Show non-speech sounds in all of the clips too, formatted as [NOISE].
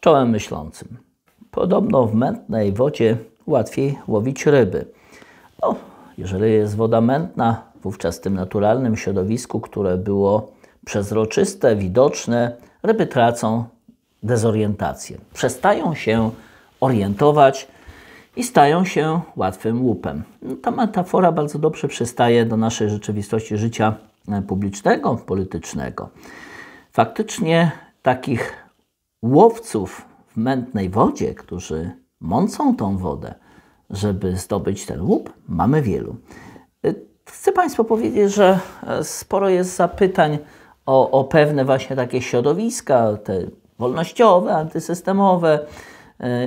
czołem myślącym. Podobno w mętnej wodzie łatwiej łowić ryby. No, jeżeli jest woda mętna, wówczas w tym naturalnym środowisku, które było przezroczyste, widoczne, ryby tracą dezorientację. Przestają się orientować i stają się łatwym łupem. Ta metafora bardzo dobrze przystaje do naszej rzeczywistości życia publicznego, politycznego. Faktycznie takich łowców w mętnej wodzie, którzy mącą tą wodę, żeby zdobyć ten łup, mamy wielu. Chcę Państwu powiedzieć, że sporo jest zapytań o, o pewne właśnie takie środowiska, te wolnościowe, antysystemowe,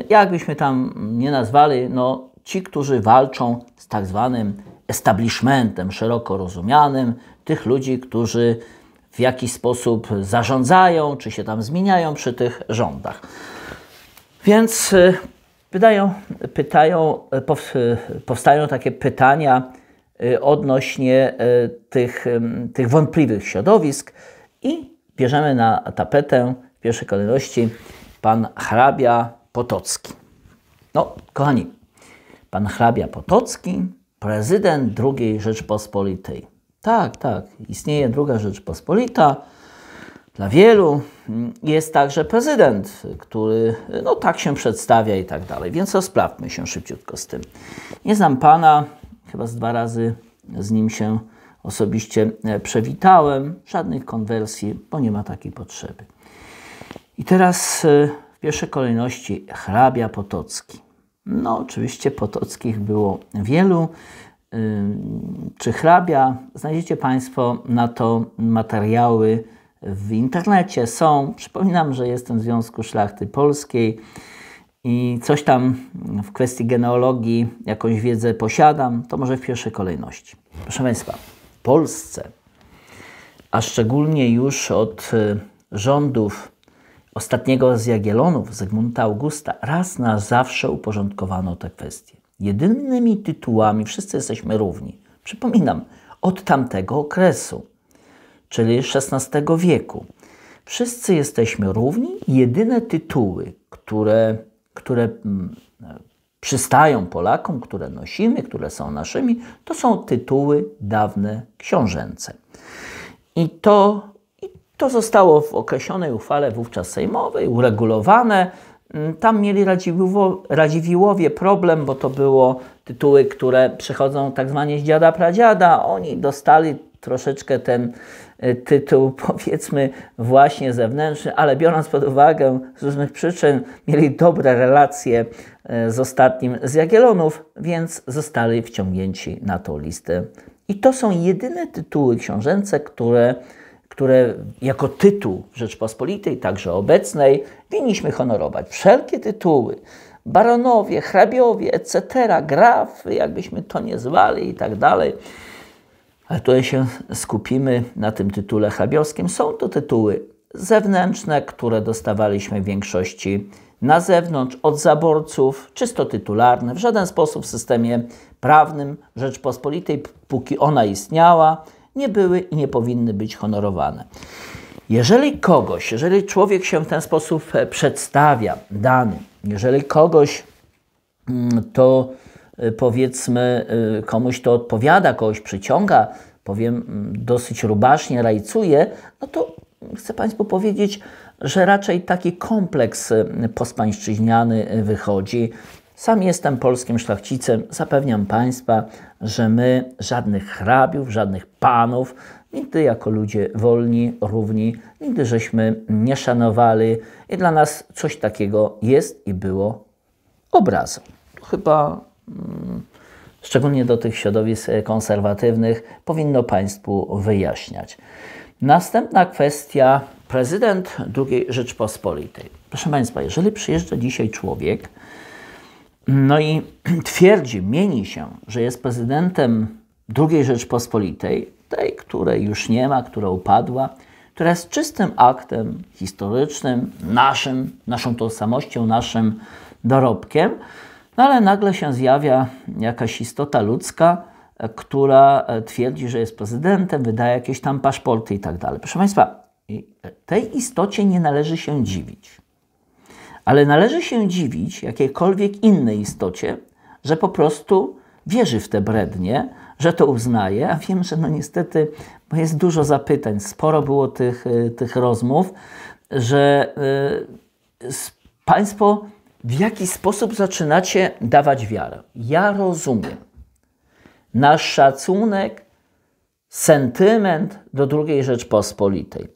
jakbyśmy tam nie nazwali, no ci, którzy walczą z tak zwanym establishmentem szeroko rozumianym, tych ludzi, którzy w jaki sposób zarządzają, czy się tam zmieniają przy tych rządach. Więc y, pytają, y, pytają, powstają takie pytania y, odnośnie tych, tych wątpliwych środowisk i bierzemy na tapetę w pierwszej kolejności pan hrabia Potocki. No, kochani, pan hrabia Potocki, prezydent II Rzeczpospolitej. Tak, tak. Istnieje druga Rzeczpospolita. Dla wielu mm, jest także prezydent, który no tak się przedstawia i tak dalej. Więc rozprawmy się szybciutko z tym. Nie znam pana, chyba z dwa razy z nim się osobiście e, przewitałem. Żadnych konwersji, bo nie ma takiej potrzeby. I teraz e, w pierwszej kolejności hrabia Potocki. No, oczywiście Potockich było wielu czy hrabia. Znajdziecie Państwo na to materiały w internecie. Są. Przypominam, że jestem w Związku Szlachty Polskiej i coś tam w kwestii genealogii, jakąś wiedzę posiadam. To może w pierwszej kolejności. Proszę Państwa, w Polsce, a szczególnie już od y, rządów ostatniego z Jagiellonów, Zygmunta Augusta, raz na zawsze uporządkowano te kwestie. Jedynymi tytułami wszyscy jesteśmy równi. Przypominam, od tamtego okresu, czyli XVI wieku. Wszyscy jesteśmy równi. Jedyne tytuły, które, które mm, przystają Polakom, które nosimy, które są naszymi, to są tytuły dawne książęce. I to, i to zostało w określonej uchwale wówczas sejmowej uregulowane. Mm, tam mieli Radziwiłowie problem, bo to było tytuły, które przychodzą tak zwanie z dziada pradziada. Oni dostali troszeczkę ten e, tytuł, [LAUGHS] powiedzmy, właśnie zewnętrzny, ale biorąc pod uwagę z różnych przyczyn, mieli dobre relacje e, z ostatnim z Jagielonów, więc zostali wciągnięci na tą listę. I to są jedyne tytuły książęce, które które jako tytuł Rzeczpospolitej, także obecnej, winniśmy honorować. Wszelkie tytuły, baronowie, hrabiowie, etc., grafy, jakbyśmy to nie zwali i tak dalej. Ale tutaj się skupimy na tym tytule hrabiowskim. Są to tytuły zewnętrzne, które dostawaliśmy w większości na zewnątrz, od zaborców, czysto tytularne, w żaden sposób w systemie prawnym Rzeczpospolitej, póki ona istniała, nie były i nie powinny być honorowane. Jeżeli kogoś, jeżeli człowiek się w ten sposób e, przedstawia, dany, jeżeli kogoś mm, to e, powiedzmy e, komuś to odpowiada, kogoś przyciąga, powiem mm, dosyć rubasznie, rajcuje, no to chcę Państwu powiedzieć, że raczej taki kompleks pospańszczyźniany wychodzi sam jestem polskim szlachcicem, zapewniam Państwa, że my żadnych hrabiów, żadnych panów, nigdy jako ludzie wolni, równi, nigdy żeśmy nie szanowali i dla nas coś takiego jest i było obrazem. Chyba mm, szczególnie do tych środowisk konserwatywnych powinno Państwu wyjaśniać. Następna kwestia, prezydent II Rzeczpospolitej. Proszę Państwa, jeżeli przyjeżdża dzisiaj człowiek, no i [CLEARS THROAT] twierdzi, mieni się, że jest prezydentem II Rzeczpospolitej, tej, której już nie ma, która upadła, która jest czystym aktem historycznym, naszym, naszą tożsamością, naszym dorobkiem, no ale nagle się zjawia jakaś istota ludzka, e, która e, twierdzi, że jest prezydentem, wydaje jakieś tam paszporty i tak dalej. Proszę Państwa, e, tej istocie nie należy się dziwić. Ale należy się dziwić jakiejkolwiek innej istocie, że po prostu wierzy w te brednie, że to uznaje, a wiem, że no niestety, bo jest dużo zapytań, sporo było tych, y, tych rozmów, że y, Państwo w jaki sposób zaczynacie dawać wiarę. Ja rozumiem. Nasz szacunek, sentyment do II Rzeczpospolitej.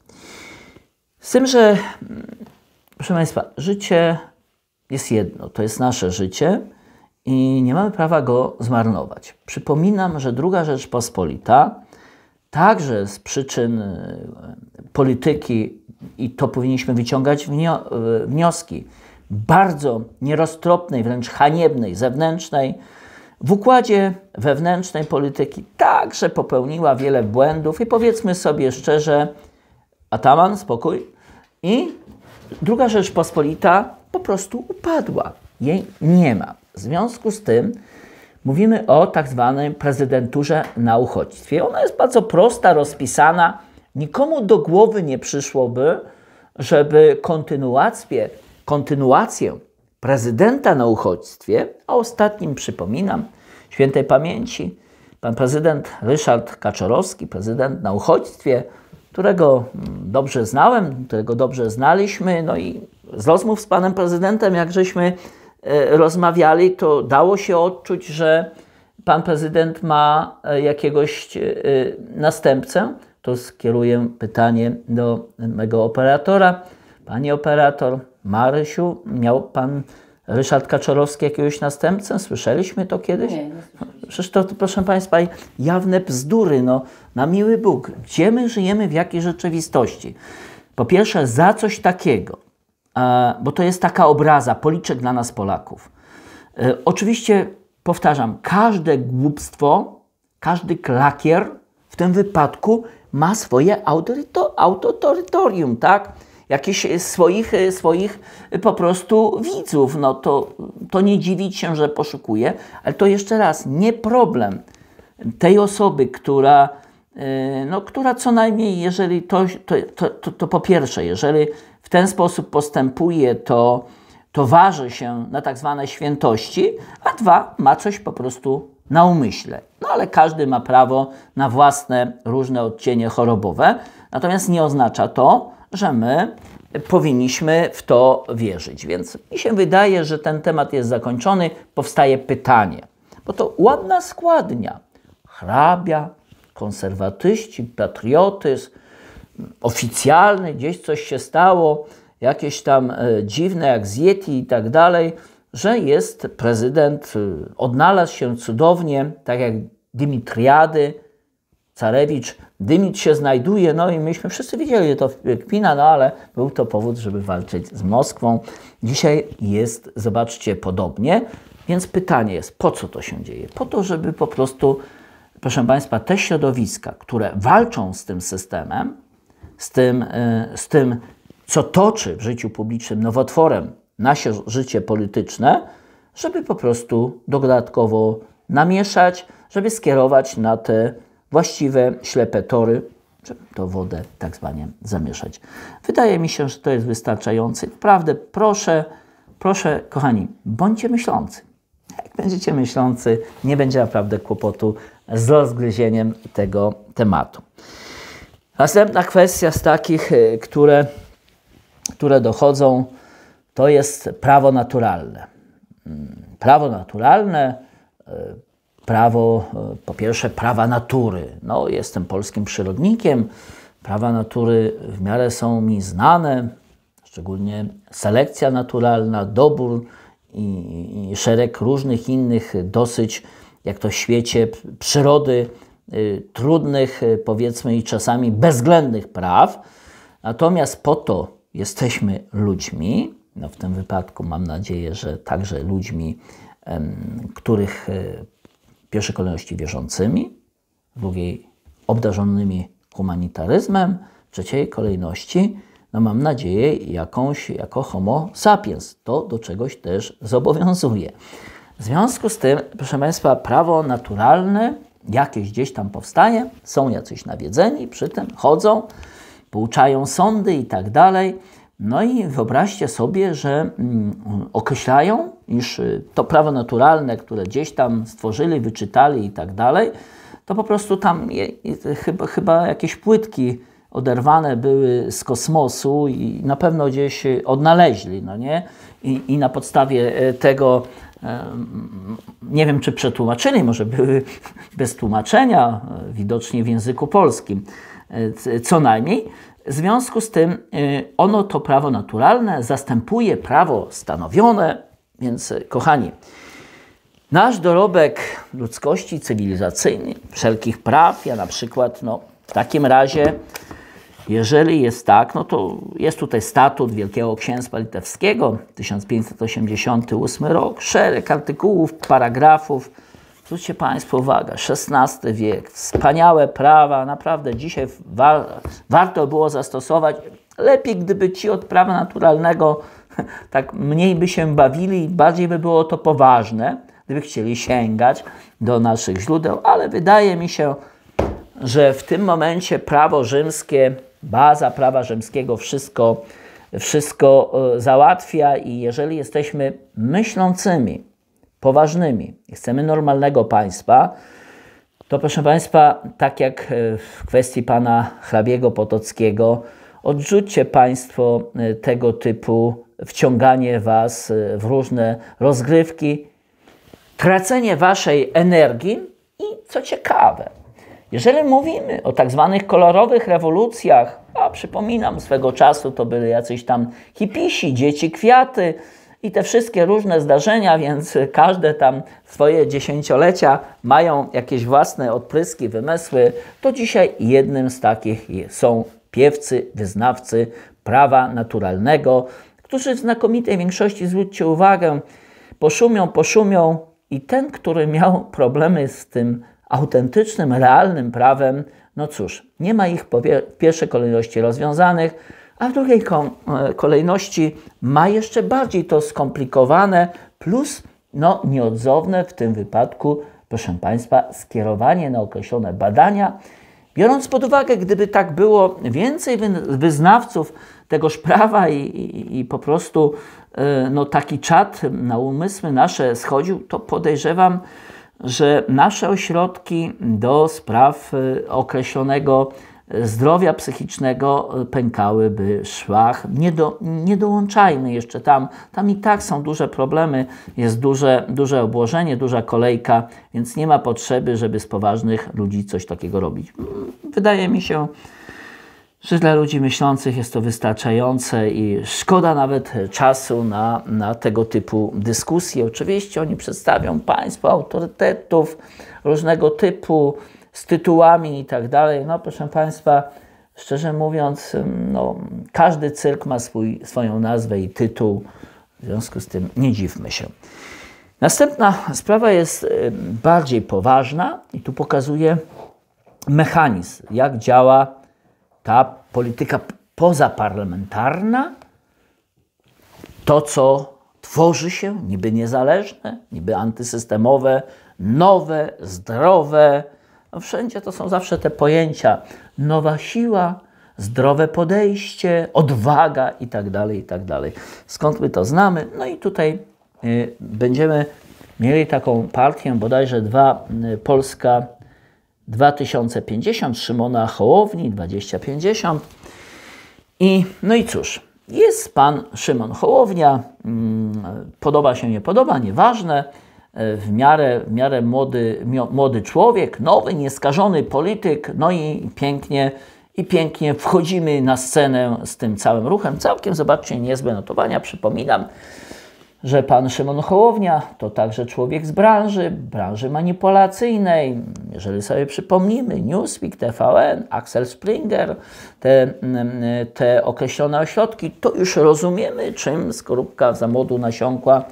Z tym, że mm, Proszę Państwa, życie jest jedno, to jest nasze życie i nie mamy prawa go zmarnować. Przypominam, że druga Rzeczpospolita, także z przyczyn e, polityki, i to powinniśmy wyciągać e, wnioski, bardzo nieroztropnej, wręcz haniebnej, zewnętrznej, w układzie wewnętrznej polityki także popełniła wiele błędów i powiedzmy sobie szczerze, Ataman, spokój, i Druga Rzeczpospolita po prostu upadła. Jej nie ma. W związku z tym mówimy o tak zwanej prezydenturze na uchodźstwie. Ona jest bardzo prosta, rozpisana. Nikomu do głowy nie przyszłoby, żeby kontynuację, kontynuację prezydenta na uchodźstwie, a ostatnim przypominam, świętej pamięci, pan prezydent Ryszard Kaczorowski, prezydent na uchodźstwie, którego dobrze znałem, którego dobrze znaliśmy, no i z rozmów z panem prezydentem, jak żeśmy e, rozmawiali, to dało się odczuć, że pan prezydent ma e, jakiegoś e, następcę. To skieruję pytanie do mego operatora. Panie operator, Marysiu, miał pan Ryszard Kaczorowski jakiegoś następcę? Słyszeliśmy to kiedyś? Nie, nie Przecież to, proszę Państwa, jawne bzdury, no, na miły Bóg. Gdzie my żyjemy, w jakiej rzeczywistości? Po pierwsze, za coś takiego, bo to jest taka obraza, policzek dla nas Polaków. E, oczywiście, powtarzam, każde głupstwo, każdy klakier w tym wypadku ma swoje autorytorium, tak? jakichś e, swoich, e, swoich e, po prostu widzów. No to, to nie dziwić się, że poszukuje, ale to jeszcze raz, nie problem tej osoby, która, no, która co najmniej, jeżeli to, to, to, to po pierwsze, jeżeli w ten sposób postępuje, to, to waży się na tak zwane świętości, a dwa, ma coś po prostu na umyśle. No ale każdy ma prawo na własne różne odcienie chorobowe, natomiast nie oznacza to, że my powinniśmy w to wierzyć. Więc mi się wydaje, że ten temat jest zakończony. Powstaje pytanie, bo to ładna składnia. Hrabia, konserwatyści, patriotyzm, oficjalny, gdzieś coś się stało, jakieś tam e, dziwne jak z Yeti i tak dalej, że jest prezydent, e, odnalazł się cudownie, tak jak Dimitriady, Carewicz Dymit się znajduje, no i myśmy wszyscy widzieli, że to kpina, no ale był to powód, żeby walczyć z Moskwą. Dzisiaj jest, zobaczcie, podobnie. Więc pytanie jest, po co to się dzieje? Po to, żeby po prostu, proszę Państwa, te środowiska, które walczą z tym systemem, z tym, y, z tym co toczy w życiu publicznym nowotworem nasze życie polityczne, żeby po prostu dodatkowo namieszać, żeby skierować na te właściwe ślepe tory, żeby to wodę tak zwanie zamieszać. Wydaje mi się, że to jest wystarczające. Naprawdę proszę, proszę kochani, bądźcie myślący. Jak będziecie myślący, nie będzie naprawdę kłopotu z rozgryzieniem tego tematu. Następna kwestia z takich, y, które, które dochodzą, to jest prawo naturalne. Mm, prawo naturalne y, prawo, e, po pierwsze prawa natury. No, jestem polskim przyrodnikiem, prawa natury w miarę są mi znane, szczególnie selekcja naturalna, dobór i, i szereg różnych innych dosyć, jak to w świecie przyrody, y, trudnych, y, powiedzmy i czasami bezwzględnych praw. Natomiast po to jesteśmy ludźmi, no w tym wypadku mam nadzieję, że także ludźmi, y, których y, w pierwszej kolejności wierzącymi, w drugiej obdarzonymi humanitaryzmem, w trzeciej kolejności, no mam nadzieję, jakąś jako homo sapiens. To do czegoś też zobowiązuje. W związku z tym, proszę Państwa, prawo naturalne jakieś gdzieś tam powstaje, są jacyś nawiedzeni, przy tym chodzą, pouczają sądy i tak dalej. No i wyobraźcie sobie, że mm, określają iż y, to prawo naturalne, które gdzieś tam stworzyli, wyczytali i tak dalej, to po prostu tam je, chyba, chyba jakieś płytki oderwane były z kosmosu i na pewno gdzieś y, odnaleźli, no nie? I, i na podstawie e, tego nie wiem, czy przetłumaczyli, może były [LAUGHS] bez tłumaczenia, e, widocznie w języku polskim, e, co najmniej. W związku z tym y, ono to prawo naturalne zastępuje prawo stanowione, więc, e, kochani, nasz dorobek ludzkości cywilizacyjnej, wszelkich praw, ja na przykład, no, w takim razie, jeżeli jest tak, no to jest tutaj statut Wielkiego Księstwa Litewskiego, 1588 rok, szereg artykułów, paragrafów. Zwróćcie Państwo uwagę, XVI wiek, wspaniałe prawa, naprawdę dzisiaj wa warto było zastosować. Lepiej, gdyby ci od prawa naturalnego [LAUGHS] tak mniej by się bawili bardziej by było to poważne, gdyby chcieli sięgać do naszych źródeł, ale wydaje mi się, że w tym momencie prawo rzymskie, baza prawa rzymskiego wszystko, wszystko e, załatwia i jeżeli jesteśmy myślącymi, poważnymi chcemy normalnego państwa, to proszę Państwa, tak jak e, w kwestii pana hrabiego Potockiego, Odrzućcie Państwo y, tego typu wciąganie Was y, w różne rozgrywki, tracenie Waszej energii i co ciekawe, jeżeli mówimy o tak zwanych kolorowych rewolucjach, a przypominam, swego czasu to byli jacyś tam hipisi, dzieci kwiaty i te wszystkie różne zdarzenia, więc każde tam swoje dziesięciolecia mają jakieś własne odpryski, wymysły, to dzisiaj jednym z takich są piewcy, wyznawcy prawa naturalnego, którzy w znakomitej większości, zwróćcie uwagę, poszumią, poszumią i ten, który miał problemy z tym autentycznym, realnym prawem, no cóż, nie ma ich w pierwszej kolejności rozwiązanych, a w drugiej e, kolejności ma jeszcze bardziej to skomplikowane, plus no, nieodzowne w tym wypadku, proszę Państwa, skierowanie na określone badania Biorąc pod uwagę, gdyby tak było więcej wyznawców tegoż prawa i, i, i po prostu e, no, taki czat na umysły nasze schodził, to podejrzewam, że nasze ośrodki do spraw e, określonego zdrowia psychicznego pękałyby szwach. Nie, do, nie dołączajmy jeszcze tam. Tam i tak są duże problemy, jest duże, duże obłożenie, duża kolejka, więc nie ma potrzeby, żeby z poważnych ludzi coś takiego robić. Wydaje mi się, że dla ludzi myślących jest to wystarczające i szkoda nawet czasu na, na tego typu dyskusje. Oczywiście oni przedstawią Państwu autorytetów różnego typu, z tytułami i tak dalej. No proszę Państwa, szczerze mówiąc, no, każdy cyrk ma swój, swoją nazwę i tytuł, w związku z tym nie dziwmy się. Następna sprawa jest bardziej poważna i tu pokazuje mechanizm, jak działa ta polityka pozaparlamentarna, to co tworzy się, niby niezależne, niby antysystemowe, nowe, zdrowe, wszędzie to są zawsze te pojęcia nowa siła, zdrowe podejście, odwaga itd., tak tak dalej. Skąd my to znamy? No i tutaj y, będziemy mieli taką partię bodajże dwa, y, Polska 2050 Szymona Hołowni 2050 i no i cóż, jest pan Szymon Hołownia, mm, podoba się, nie podoba, nieważne, w miarę, w miarę młody, młody człowiek, nowy, nieskażony polityk, no i pięknie, i pięknie wchodzimy na scenę z tym całym ruchem. Całkiem, zobaczcie, niezłe notowania. Przypominam, że pan Szymon Hołownia to także człowiek z branży, branży manipulacyjnej. Jeżeli sobie przypomnimy, Newsweek, TVN, Axel Springer, te, mm, te określone ośrodki, to już rozumiemy, czym skorupka zamodu nasiąkła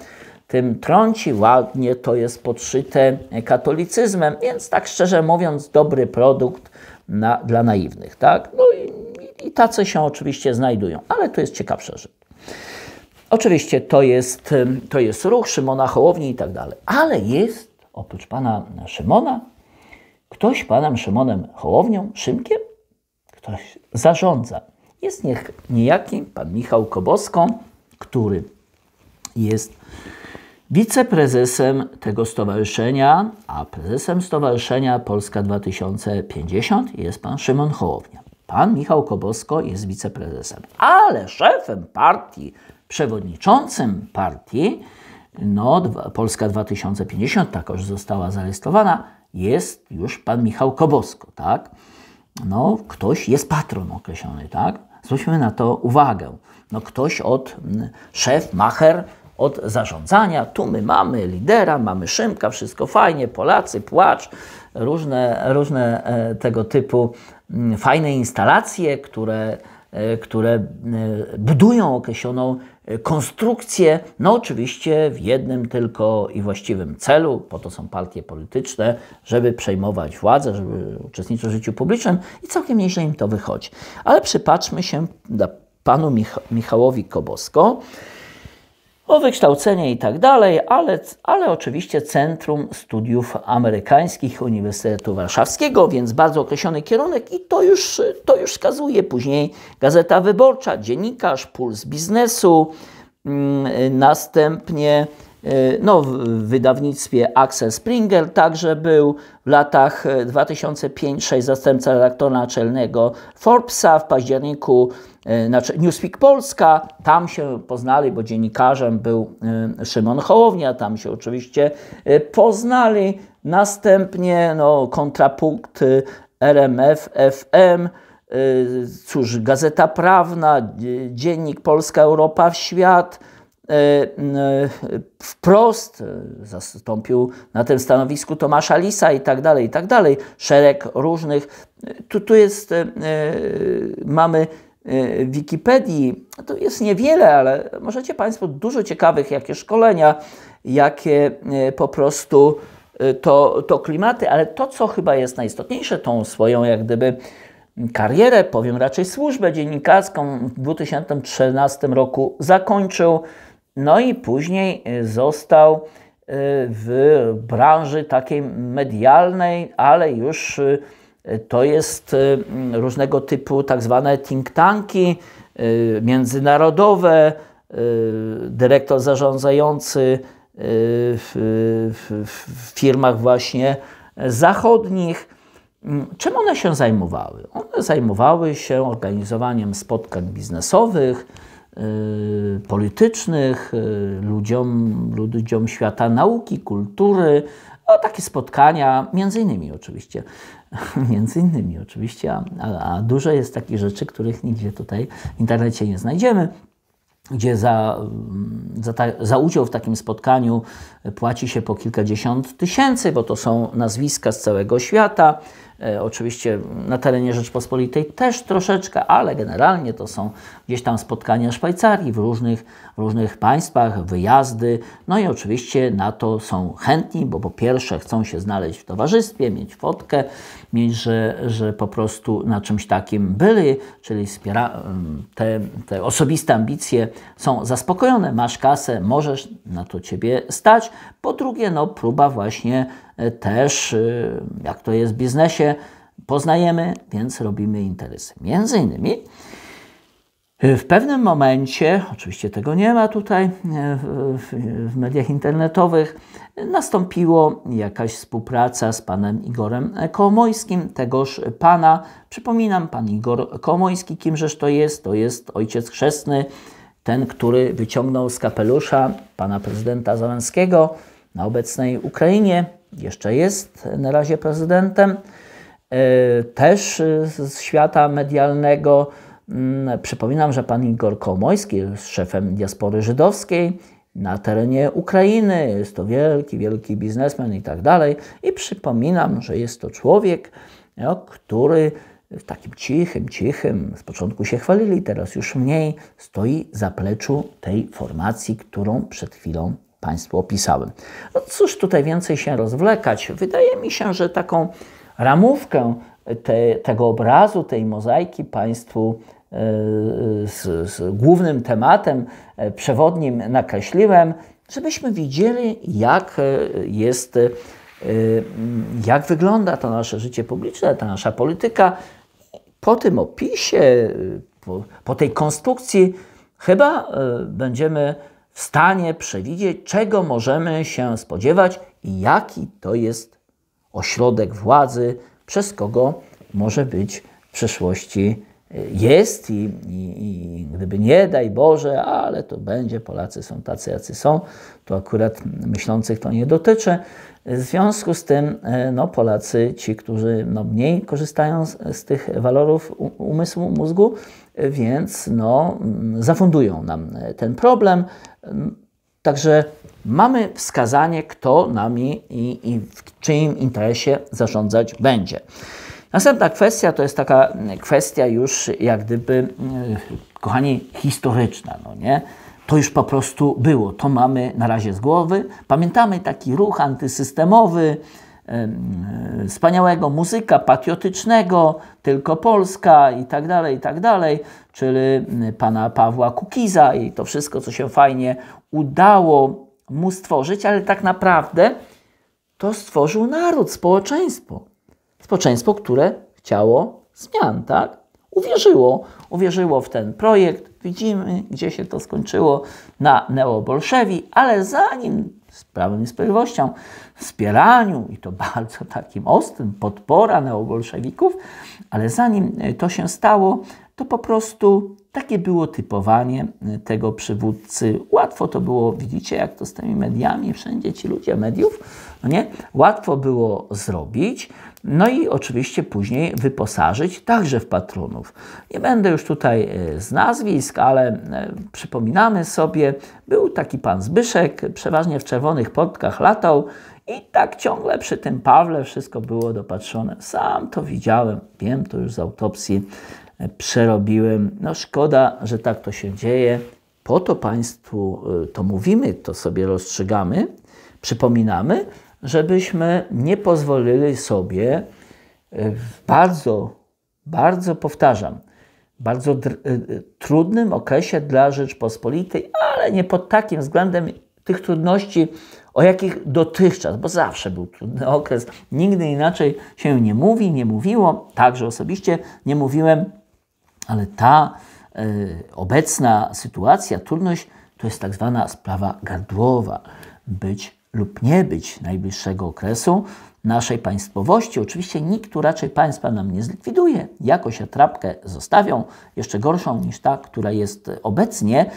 tym trąci ładnie, to jest podszyte katolicyzmem, więc tak szczerze mówiąc, dobry produkt na, dla naiwnych. Tak? No i, i tacy się oczywiście znajdują, ale to jest ciekawsza rzecz. Oczywiście to jest, to jest ruch Szymona Hołowni i tak dalej, ale jest oprócz pana Szymona ktoś panem Szymonem Hołownią, Szymkiem, ktoś zarządza. Jest niejaki pan Michał Kobosko, który jest Wiceprezesem tego stowarzyszenia, a prezesem stowarzyszenia Polska 2050 jest pan Szymon Hołownia. Pan Michał Kobosko jest wiceprezesem, ale szefem partii, przewodniczącym partii, no, Polska 2050 już została zarejestrowana, jest już pan Michał Kobosko, tak? No, ktoś jest patron określony, tak? Zwróćmy na to uwagę. No, ktoś od, mm, szef, macher od zarządzania. Tu my mamy lidera, mamy Szymka, wszystko fajnie, Polacy, płacz, różne, różne e, tego typu mm, fajne instalacje, które, e, które e, budują określoną konstrukcję, no oczywiście w jednym tylko i właściwym celu, po to są partie polityczne, żeby przejmować władzę, żeby uczestniczyć w życiu publicznym i całkiem nieźle im to wychodzi. Ale przypatrzmy się panu Micha Michałowi Kobosko, o wykształcenie i tak dalej, ale, ale oczywiście Centrum Studiów Amerykańskich Uniwersytetu Warszawskiego, więc bardzo określony kierunek i to już, to już wskazuje. Później Gazeta Wyborcza, Dziennikarz, Puls Biznesu, mm, następnie y, no, w wydawnictwie Axel Springer także był w latach 2005-2006 y, zastępca redaktora naczelnego Forbesa. W październiku E, znaczy Newsweek Polska, tam się poznali, bo dziennikarzem był e, Szymon Hołownia, tam się oczywiście e, poznali. Następnie no, kontrapunkt RMF FM, cóż, Gazeta Prawna, Dziennik Polska, Europa, Świat, wprost zastąpił na tym stanowisku Tomasza Lisa i tak dalej, i tak dalej. Szereg różnych. Tu, tu jest, mamy Y, Wikipedii, to jest niewiele, ale możecie Państwo dużo ciekawych, jakie szkolenia, jakie y, po prostu y, to, to klimaty, ale to, co chyba jest najistotniejsze, tą swoją jak gdyby karierę, powiem raczej służbę dziennikarską w 2013 roku zakończył, no i później został w branży takiej medialnej, ale już to jest y, różnego typu tak zwane think tanki y, międzynarodowe, y, dyrektor zarządzający w firmach właśnie zachodnich. Mm, czym one się zajmowały? One zajmowały się organizowaniem spotkań biznesowych, politycznych, ludziom, ludziom świata nauki, kultury, no, takie spotkania, między innymi oczywiście, [LAUGHS] między innymi oczywiście, a, a dużo jest takich rzeczy, których nigdzie tutaj w internecie nie znajdziemy gdzie za, mm, za, ta, za, udział w takim spotkaniu płaci się po kilkadziesiąt tysięcy, bo to są nazwiska z całego świata. E, oczywiście na terenie Rzeczpospolitej też troszeczkę, ale generalnie to są gdzieś tam spotkania Szwajcarii w różnych, różnych państwach, wyjazdy. No i oczywiście na to są chętni, bo po pierwsze chcą się znaleźć w towarzystwie, mieć fotkę, mieć, że, że po prostu na czymś takim byli, czyli te, te osobiste ambicje są zaspokojone. Masz kasę, możesz, na to ciebie stać. Po drugie, no, próba właśnie e, też, e, jak to jest w biznesie, poznajemy, więc robimy interesy. Między innymi e, w pewnym momencie, oczywiście tego nie ma tutaj w, mediach internetowych, nastąpiło jakaś współpraca z panem Igorem Komojskim, tegoż pana. Przypominam, pan Igor Kołomojski, kimżeż to jest? To jest ojciec chrzestny, ten, który wyciągnął z kapelusza pana prezydenta Załęskiego, na obecnej Ukrainie, jeszcze jest na razie prezydentem, e, też z świata medialnego. Mm, przypominam, że pan Igor Komojski jest szefem diaspory żydowskiej na terenie Ukrainy. Jest to wielki, wielki biznesmen i tak dalej. I przypominam, że jest to człowiek, e, który w takim cichym, cichym, z początku się chwalili, teraz już mniej, stoi zapleczu tej formacji, którą przed chwilą Państwu opisałem. No cóż tutaj więcej się rozwlekać? Wydaje mi się, że taką ramówkę te, tego obrazu, tej mozaiki Państwu e, z, z głównym tematem e, przewodnim nakreśliłem, żebyśmy widzieli, jak e, jest, jak wygląda to nasze życie publiczne, ta nasza polityka. Po tym opisie, po, po tej konstrukcji, chyba będziemy w stanie przewidzieć, czego możemy się spodziewać i jaki to jest ośrodek władzy, przez kogo może być w przyszłości jest i, i, i, gdyby nie, daj Boże, ale to będzie, Polacy są tacy, jacy są, to akurat myślących to nie dotyczy. W związku z tym e, no, Polacy, ci, którzy no, mniej korzystają z, z tych walorów umysłu, mózgu, więc no, mm, zafundują nam e, ten problem. Także mamy wskazanie, kto nami i, i w czyim interesie zarządzać będzie. Następna kwestia to jest taka kwestia już jak gdyby, e, kochani, historyczna, no nie? To już po prostu było, to mamy na razie z głowy. Pamiętamy taki ruch antysystemowy, e, wspaniałego muzyka patriotycznego, tylko Polska i tak dalej, i tak dalej, czyli pana Pawła Kukiza i to wszystko, co się fajnie udało mu stworzyć, ale tak naprawdę to stworzył naród, społeczeństwo społeczeństwo, które chciało zmian, tak? Uwierzyło, uwierzyło w ten projekt. Widzimy, gdzie się to skończyło na neobolszewi, ale zanim z Prawem i Sprawiedliwością, wspieraniu i to [LAUGHS] bardzo takim ostrym, podpora neobolszewików, ale zanim e, to się stało, to po prostu takie było typowanie e, tego przywódcy. Łatwo to było, widzicie, jak to z tymi mediami, wszędzie ci ludzie mediów, no nie? Łatwo było zrobić. No i oczywiście później wyposażyć także w patronów. Nie będę już tutaj e, z nazwisk, ale e, przypominamy sobie, był taki pan Zbyszek, przeważnie w czerwonych podkach latał i tak ciągle przy tym Pawle wszystko było dopatrzone. Sam to widziałem, wiem to już z autopsji, e, przerobiłem. No szkoda, że tak to się dzieje. Po to Państwu to mówimy, to sobie rozstrzygamy, przypominamy, żebyśmy nie pozwolili sobie w e, bardzo, bardzo powtarzam, bardzo e, trudnym okresie dla Rzeczpospolitej, ale nie pod takim względem tych trudności, o jakich dotychczas, bo zawsze był trudny okres, nigdy inaczej się nie mówi, nie mówiło, także osobiście nie mówiłem, ale ta y, obecna sytuacja, trudność to jest tak zwana sprawa gardłowa. Być lub nie być najbliższego okresu naszej państwowości. Oczywiście nikt tu raczej państwa nam nie zlikwiduje, jakoś atrapkę zostawią, jeszcze gorszą niż ta, która jest obecnie,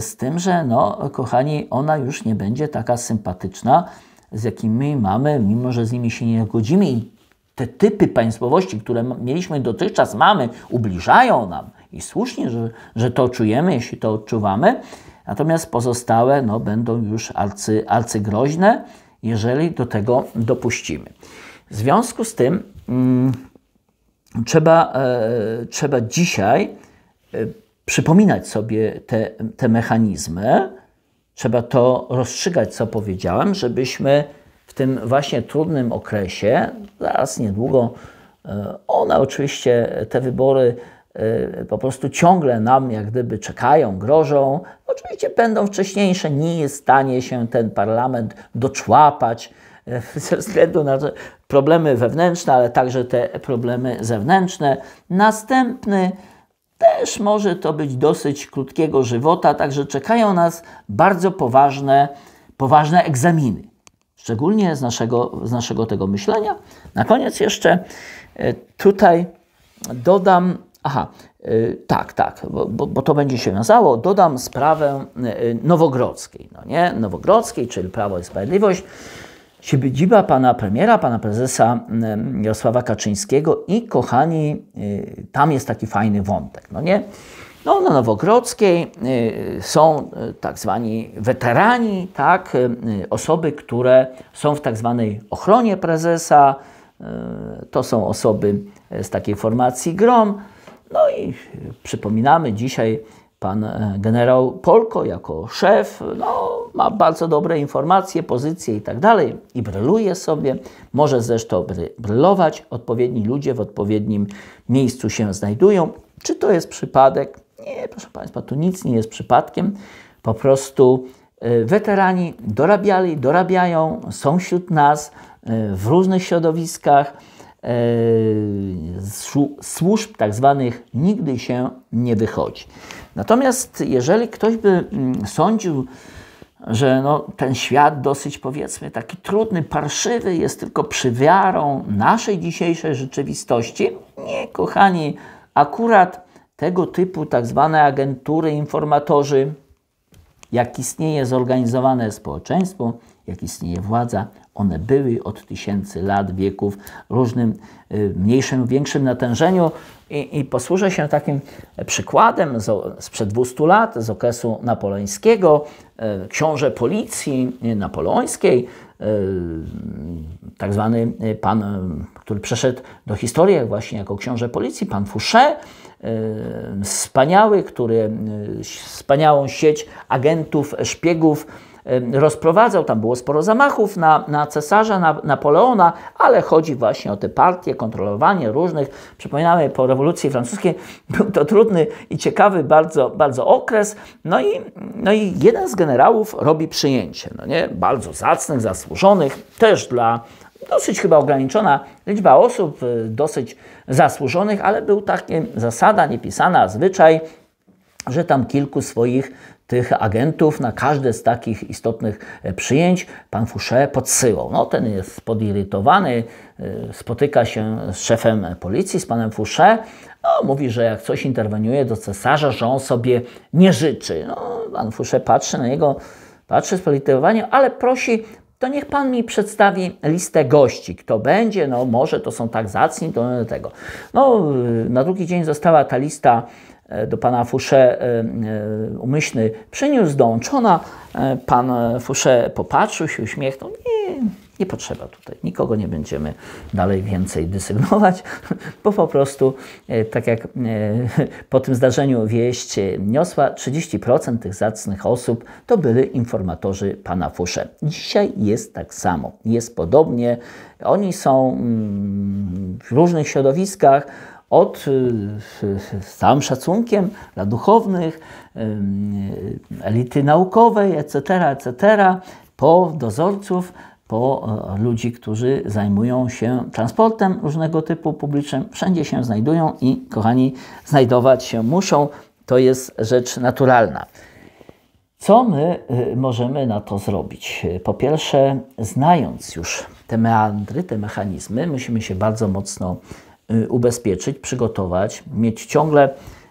z tym, że no, kochani, ona już nie będzie taka sympatyczna, z jakimi mamy, mimo że z nimi się nie godzimy i te typy państwowości, które mieliśmy dotychczas, mamy, ubliżają nam i słusznie, że, że to czujemy, jeśli to odczuwamy, Natomiast pozostałe no, będą już arcy, arcygroźne, jeżeli do tego dopuścimy. W związku z tym mm, trzeba, e, trzeba dzisiaj e, przypominać sobie te, te mechanizmy, trzeba to rozstrzygać, co powiedziałem, żebyśmy w tym właśnie trudnym okresie, zaraz niedługo, e, one oczywiście, te wybory Y, po prostu ciągle nam jak gdyby czekają, grożą. Oczywiście będą wcześniejsze, nie jest w stanie się ten parlament doczłapać y, [LAUGHS] ze względu na problemy wewnętrzne, ale także te problemy zewnętrzne. Następny też może to być dosyć krótkiego żywota, także czekają nas bardzo poważne, poważne egzaminy. Szczególnie z naszego, z naszego tego myślenia. Na koniec jeszcze y, tutaj dodam Aha, y, tak, tak, bo, bo, to będzie się wiązało. Dodam sprawę y, y, Nowogrodzkiej, no nie? Nowogrodzkiej, czyli Prawo i Sprawiedliwość. Siedziba pana premiera, pana prezesa mm, Jarosława Kaczyńskiego i kochani, tam jest taki fajny wątek, no nie? No, na Nowogrodzkiej są tak zwani weterani, tak? Osoby, które są w tak zwanej ochronie prezesa, to są osoby z takiej formacji GROM, no i przypominamy dzisiaj, pan e, generał Polko jako szef no, ma bardzo dobre informacje, pozycje i tak dalej i bryluje sobie, może zresztą brylować, odpowiedni ludzie w odpowiednim miejscu się znajdują. Czy to jest przypadek? Nie, proszę Państwa, tu nic nie jest przypadkiem. Po prostu e, weterani dorabiali, dorabiają, są wśród nas e, w różnych środowiskach, E, służb tak zwanych nigdy się nie wychodzi. Natomiast jeżeli ktoś by mm, sądził, że no, ten świat dosyć powiedzmy taki trudny, parszywy jest tylko przywiarą naszej dzisiejszej rzeczywistości, nie kochani, akurat tego typu tak zwane agentury, informatorzy, jak istnieje zorganizowane społeczeństwo, jak istnieje władza, one były od tysięcy lat, wieków, różnym y, mniejszym, większym natężeniu i, i posłużę się takim przykładem z, sprzed 200 lat, z okresu napoleońskiego. E, książę policji y, napoleońskiej, y, tak zwany pan, który przeszedł do historii właśnie jako książę policji, pan Fouché, wspaniały, który wspaniałą sieć agentów, szpiegów, rozprowadzał. Tam było sporo zamachów na, na cesarza, na Napoleona, ale chodzi właśnie o te partie, kontrolowanie różnych. Przypominamy, po rewolucji francuskiej [LAUGHS] był to trudny i ciekawy bardzo, bardzo okres. No i, no i jeden z generałów robi przyjęcie, no nie? bardzo zacnych, zasłużonych, też dla dosyć chyba ograniczona liczba osób, y, dosyć zasłużonych, ale był taki zasada niepisana, zwyczaj, że tam kilku swoich tych agentów na każde z takich istotnych e, przyjęć pan Fouché podsyłał. No, ten jest podirytowany, e, spotyka się z szefem policji, z panem Fouché, no, mówi, że jak coś interweniuje do cesarza, że on sobie nie życzy. No, pan Fouché patrzy na niego, patrzy z politowaniem, ale prosi to niech pan mi przedstawi listę gości. Kto będzie, no może to są tak zacni, to tego. No, y, na drugi dzień została ta lista E, do pana Fouché e, e, umyślny przyniósł, dołączona. Pan Fouché popatrzył się, uśmiechnął. No nie, nie potrzeba tutaj, nikogo nie będziemy dalej więcej dysygnować, [LAUGHS] bo po prostu, tak jak [LAUGHS] po tym zdarzeniu wieść niosła, 30% tych zacnych osób to byli informatorzy pana Fusze. Dzisiaj jest tak samo, jest podobnie. Oni są mm, w różnych środowiskach, od, y, z całym szacunkiem dla duchownych, y, elity naukowej, etc., etc., po dozorców, po y, ludzi, którzy zajmują się transportem różnego typu publicznym. Wszędzie się znajdują i, kochani, znajdować się muszą. To jest rzecz naturalna. Co my możemy na to zrobić? Po pierwsze, znając już te meandry, te mechanizmy, musimy się bardzo mocno Y, ubezpieczyć, przygotować, mieć ciągle,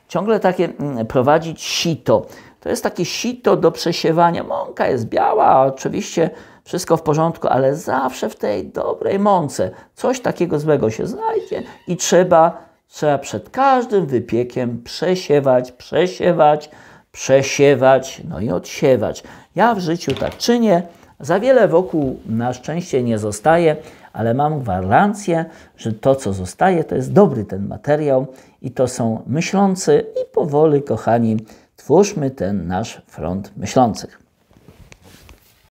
ciągle takie, mm, prowadzić sito. To jest takie sito do przesiewania. Mąka jest biała, oczywiście wszystko w porządku, ale zawsze w tej dobrej mące coś takiego złego się znajdzie i trzeba, trzeba przed każdym wypiekiem przesiewać, przesiewać, przesiewać, no i odsiewać. Ja w życiu tak czynię, za wiele wokół na szczęście nie zostaje ale mam gwarancję, że to, co zostaje, to jest dobry ten materiał i to są myślący i powoli, kochani, twórzmy ten nasz front myślących.